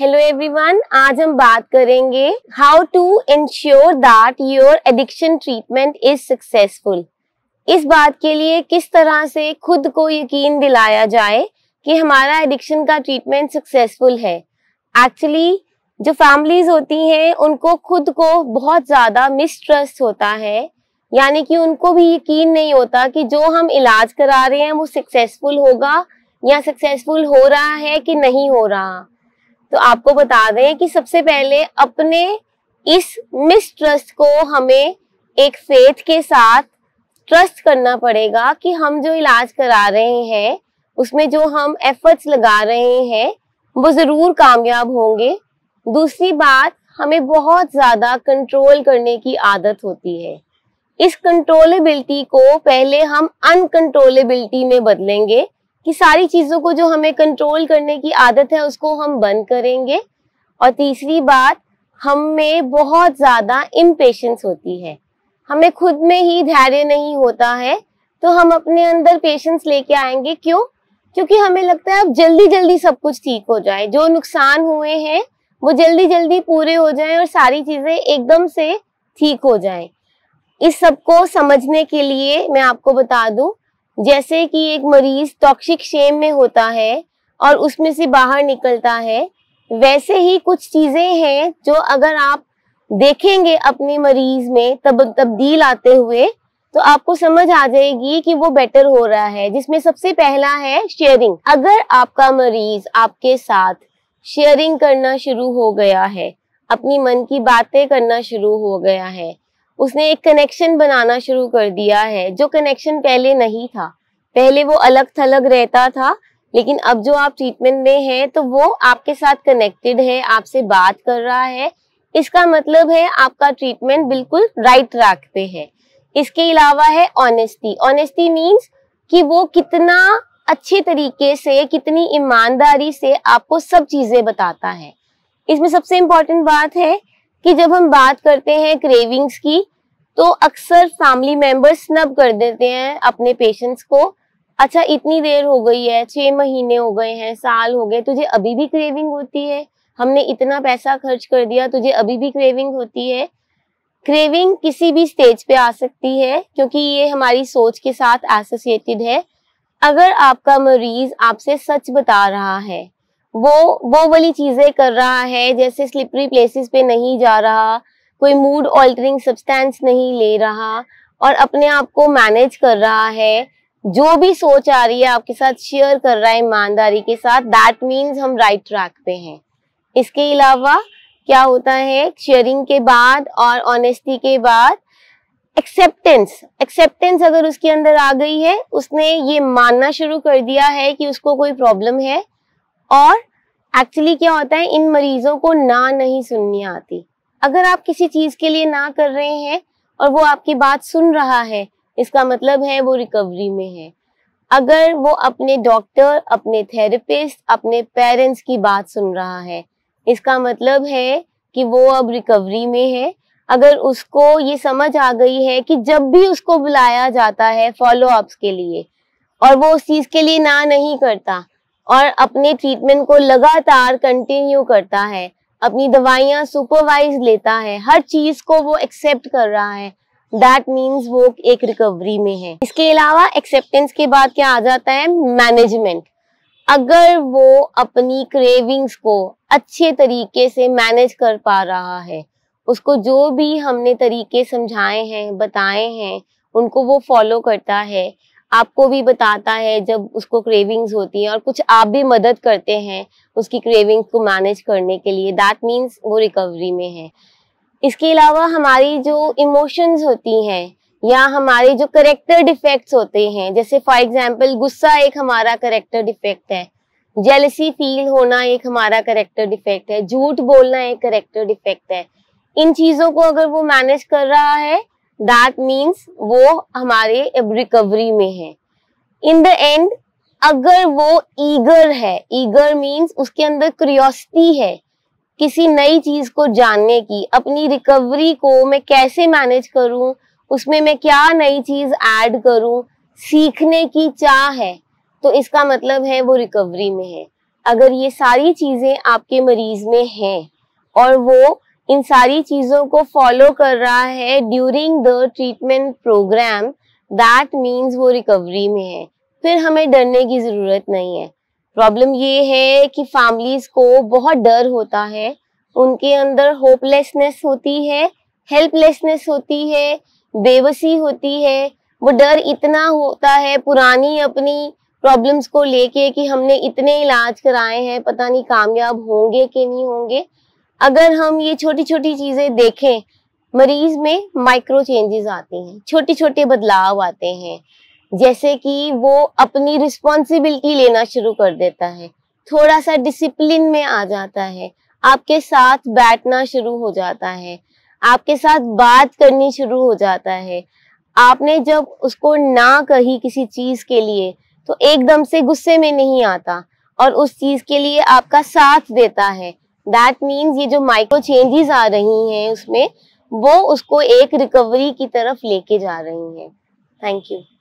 hello everyone आज हम बात करेंगे how to ensure that your addiction treatment is successful इस बात के लिए किस तरह से खुद को यकीन दिलाया जाए कि हमारा एडिक्शन का ट्रीटमेंट सक्सेसफुल है एक्चुअली जो फैमिलीज होती हैं उनको खुद को बहुत ज़्यादा मिसट्रस्ट होता है यानी कि उनको भी यकीन नहीं होता कि जो हम इलाज करा रहे हैं वो सक्सेसफुल होगा या सक्सेसफुल हो रहा है कि नहीं हो रहा तो आपको बता दें कि सबसे पहले अपने इस मिसट्रस्ट को हमें एक फेथ के साथ ट्रस्ट करना पड़ेगा कि हम जो इलाज करा रहे हैं उसमें जो हम एफर्ट्स लगा रहे हैं वो ज़रूर कामयाब होंगे दूसरी बात हमें बहुत ज़्यादा कंट्रोल करने की आदत होती है इस कंट्रोलेबिलिटी को पहले हम अनकंट्रोलेबिलिटी में बदलेंगे कि सारी चीज़ों को जो हमें कंट्रोल करने की आदत है उसको हम बंद करेंगे और तीसरी बात हम में बहुत ज़्यादा इम्पेशेंस होती है हमें खुद में ही धैर्य नहीं होता है तो हम अपने अंदर पेशेंस लेके आएंगे क्यों क्योंकि हमें लगता है अब जल्दी जल्दी सब कुछ ठीक हो जाए जो नुकसान हुए हैं वो जल्दी जल्दी पूरे हो जाए और सारी चीज़ें एकदम से ठीक हो जाए इस सबको समझने के लिए मैं आपको बता दूं जैसे कि एक मरीज टॉक्सिक शेम में होता है और उसमें से बाहर निकलता है वैसे ही कुछ चीज़ें हैं जो अगर आप देखेंगे अपने मरीज में तब तब्दील आते हुए तो आपको समझ आ जाएगी कि वो बेटर हो रहा है जिसमें सबसे पहला है शेयरिंग अगर आपका मरीज आपके साथ शेयरिंग करना शुरू हो गया है अपनी मन की बातें करना शुरू हो गया है उसने एक कनेक्शन बनाना शुरू कर दिया है जो कनेक्शन पहले नहीं था पहले वो अलग थलग रहता था लेकिन अब जो आप ट्रीटमेंट में हैं तो वो आपके साथ कनेक्टेड है आपसे बात कर रहा है इसका मतलब है आपका ट्रीटमेंट बिल्कुल राइट ट्रैक पे है इसके अलावा है ऑनेस्टी ऑनेस्टी मीन्स कि वो कितना अच्छे तरीके से कितनी ईमानदारी से आपको सब चीजें बताता है इसमें सबसे इम्पोर्टेंट बात है कि जब हम बात करते हैं क्रेविंग्स की तो अक्सर फैमिली मेंबर्स स्नब कर देते हैं अपने पेशेंट्स को अच्छा इतनी देर हो गई है छः महीने हो गए हैं साल हो गए तुझे अभी भी क्रेविंग होती है हमने इतना पैसा खर्च कर दिया तुझे अभी भी क्रेविंग होती है क्रेविंग किसी भी स्टेज पे आ सकती है क्योंकि ये हमारी सोच के साथ एसोसिएटेड है अगर आपका मरीज आपसे सच बता रहा है वो वो वाली चीजें कर रहा है जैसे स्लिपरी प्लेसेस पे नहीं जा रहा कोई मूड ऑल्टरिंग सब्सटेंस नहीं ले रहा और अपने आप को मैनेज कर रहा है जो भी सोच आ रही है आपके साथ शेयर कर रहा है ईमानदारी के साथ दैट मीन्स हम राइट right ट्रैक पे हैं इसके अलावा क्या होता है शेयरिंग के बाद और ऑनेस्टी के बाद एक्सेप्टेंस एक्सेप्टेंस अगर उसके अंदर आ गई है उसने ये मानना शुरू कर दिया है कि उसको कोई प्रॉब्लम है और एक्चुअली क्या होता है इन मरीजों को ना नहीं सुननी आती अगर आप किसी चीज के लिए ना कर रहे हैं और वो आपकी बात सुन रहा है इसका मतलब है वो रिकवरी में है अगर वो अपने डॉक्टर अपने थेरेपिस्ट अपने पेरेंट्स की बात सुन रहा है इसका मतलब है कि वो अब रिकवरी में है अगर उसको ये समझ आ गई है कि जब भी उसको बुलाया जाता है फॉलो अप्स के लिए और वो उस चीज के लिए ना नहीं करता और अपने ट्रीटमेंट को लगातार कंटिन्यू करता है अपनी दवाइयाँ सुपरवाइज लेता है हर चीज़ को वो एक्सेप्ट कर रहा है दैट मीन्स वो एक रिकवरी में है इसके अलावा एक्सेप्टेंस के बाद क्या आ जाता है मैनेजमेंट अगर वो अपनी क्रेविंग्स को अच्छे तरीके से मैनेज कर पा रहा है उसको जो भी हमने तरीके समझाए हैं बताए हैं उनको वो फॉलो करता है आपको भी बताता है जब उसको क्रेविंग्स होती है और कुछ आप भी मदद करते हैं उसकी क्रेविंग्स को मैनेज करने के लिए दैट मीन्स वो रिकवरी में है इसके अलावा हमारी जो इमोशंस होती हैं या हमारे जो करेक्टर डिफेक्ट्स होते हैं जैसे फॉर एग्जाम्पल गुस्सा एक हमारा करेक्टर डिफेक्ट है जेलसी फील होना एक हमारा करेक्टर डिफेक्ट है झूठ बोलना एक करेक्टर डिफेक्ट है इन चीज़ों को अगर वो मैनेज कर रहा है दैट मीन्स वो हमारे रिकवरी में है इन द एंड अगर वो ईगर है ईगर मीन्स उसके अंदर क्रियोसिटी है किसी नई चीज को जानने की अपनी रिकवरी को मैं कैसे मैनेज करूं उसमें मैं क्या नई चीज ऐड करूं सीखने की चाह है तो इसका मतलब है वो रिकवरी में है अगर ये सारी चीजें आपके मरीज में हैं और वो इन सारी चीज़ों को फॉलो कर रहा है during the treatment program that means वो रिकवरी में है फिर हमें डरने की ज़रूरत नहीं है प्रॉब्लम ये है कि फैमिलीज को बहुत डर होता है उनके अंदर होपलेसनेस होती है हेल्पलेसनेस होती है बेबसी होती है वो डर इतना होता है पुरानी अपनी प्रॉब्लम्स को लेके कि हमने इतने इलाज कराए हैं पता नहीं कामयाब होंगे कि नहीं होंगे अगर हम ये छोटी छोटी चीज़ें देखें मरीज में माइक्रो चेंजेस आते हैं छोटे छोटे बदलाव आते हैं जैसे कि वो अपनी रिस्पॉन्सिबिलिटी लेना शुरू कर देता है थोड़ा सा डिसिप्लिन में आ जाता है आपके साथ बैठना शुरू हो जाता है आपके साथ बात करनी शुरू हो जाता है आपने जब उसको ना कही किसी चीज़ के लिए तो एकदम से गुस्से में नहीं आता और उस चीज़ के लिए आपका साथ देता है दैट मीन्स ये जो माइक्रो चेंजेस आ रही हैं उसमें वो उसको एक रिकवरी की तरफ लेके जा रही हैं थैंक यू